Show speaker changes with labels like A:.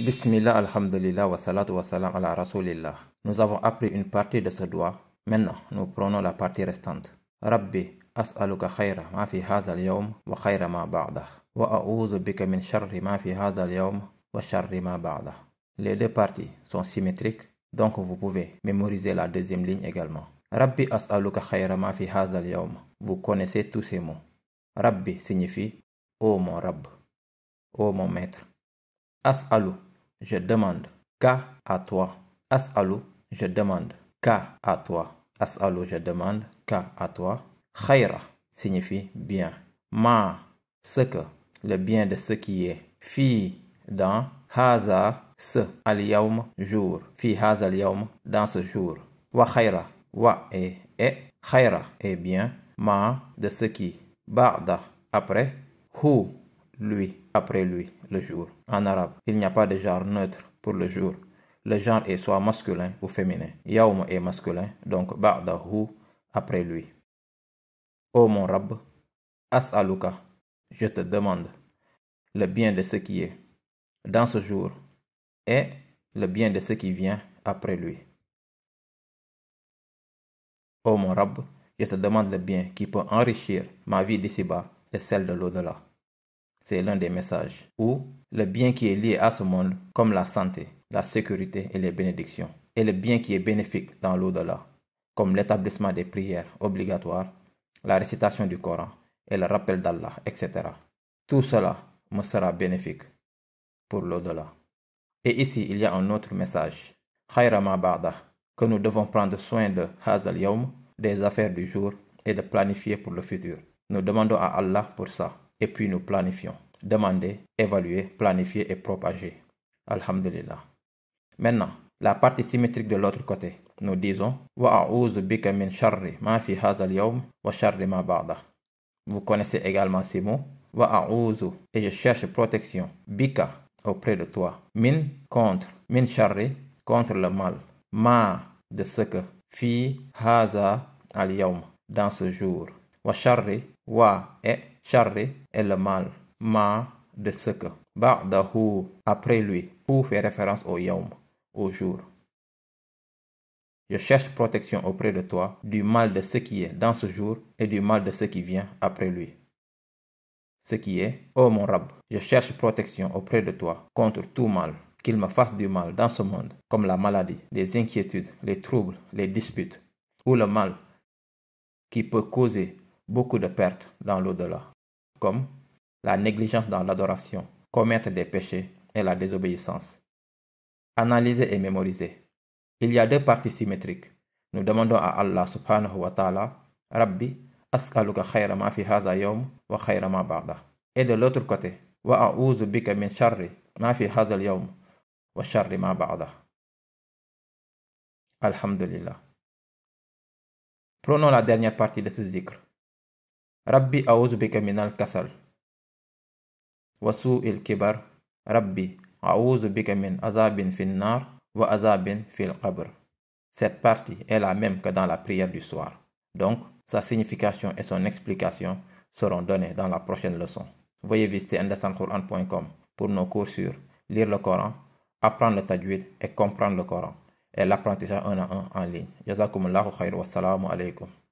A: Bismillah, Alhamdulillah, wa salatu wa salam ala Rasulillah. Nous avons appris une partie de ce doigt. Maintenant, nous prenons la partie restante. Rabbi, as'aluka khayra ma fi hadha al-yawm wa khayra ma ba'dah. Wa a'udhu bika min sharri ma fi hadha al-yawm wa sharri ma ba'dah. Les deux parties sont symétriques, donc vous pouvez mémoriser la deuxième ligne également. Rabbi as'aluka khayra ma fi hadha al-yawm. Vous connaissez tous ces mots. Rabbi signifie Ô oh mon Rab, ô oh mon Maître. As'alu je demande. Ka à toi. as As'alu, je demande. Ka à toi. As'alu, je demande. Ka à toi. Khaira signifie bien. Ma, ce que, le bien de ce qui est. Fi, dans. Haza, ce. Al jour. Fi haza al dans ce jour. Wa khaira, wa et, et. Khaira, et bien. Ma, de ce qui. Ba'da, après. Hu, lui après lui, le jour. En arabe, il n'y a pas de genre neutre pour le jour. Le genre est soit masculin ou féminin. Yaoum est masculin, donc ba'dahu après lui. Ô mon Rab, as'aluka, je te demande le bien de ce qui est dans ce jour et le bien de ce qui vient après lui. Ô mon Rab, je te demande le bien qui peut enrichir ma vie d'ici-bas et celle de l'au-delà. C'est l'un des messages. Ou le bien qui est lié à ce monde, comme la santé, la sécurité et les bénédictions. Et le bien qui est bénéfique dans l'au-delà, comme l'établissement des prières obligatoires, la récitation du Coran et le rappel d'Allah, etc. Tout cela me sera bénéfique pour l'au-delà. Et ici, il y a un autre message. Khairama que nous devons prendre soin de Hazal des affaires du jour et de planifier pour le futur. Nous demandons à Allah pour ça et puis nous planifions. Demander, évaluer, planifier et propager. Alhamdulillah. Maintenant, la partie symétrique de l'autre côté. Nous disons Wa ma Vous connaissez également ces mots. et je cherche protection. Bika auprès de toi. Min contre. Min sharri contre le mal. Ma de ce que. Fi haza al dans ce jour. Wa sharri wa e charré est le mal. Ma de ce que. Ba'dahu après lui. Pour fait référence au yaum, au jour. Je cherche protection auprès de toi du mal de ce qui est dans ce jour et du mal de ce qui vient après lui. Ce qui est, ô oh mon Rab, je cherche protection auprès de toi contre tout mal, qu'il me fasse du mal dans ce monde, comme la maladie, les inquiétudes, les troubles, les disputes, ou le mal qui peut causer beaucoup de pertes dans l'au-delà, comme la négligence dans l'adoration, commettre des péchés et la désobéissance. Analyser et mémoriser. Il y a deux parties symétriques. Nous demandons à Allah subhanahu wa ta'ala, Rabbi, as'aluka khayra ma fi hadha yawm wa khayra ma ba'da. Et de l'autre côté, wa a'udhu bika min sharri ma fi hadha yawm wa sharri ma ba'da. Alhamdulillah. Prenons la dernière partie de ce zikr rabbi a'udhu bika al kasal wa il kibar rabbi a'udhu bika min azabin fin nar wa azabin fil qabr cette partie est la même que dans la prière du soir donc sa signification et son explication seront données dans la prochaine leçon veuillez visiter indesanquran.com pour nos cours sur lire le Coran apprendre le tajwid et comprendre le Coran et l'apprentissage un à un en ligne. Jazakumullahu khair wa assalamu alaykum.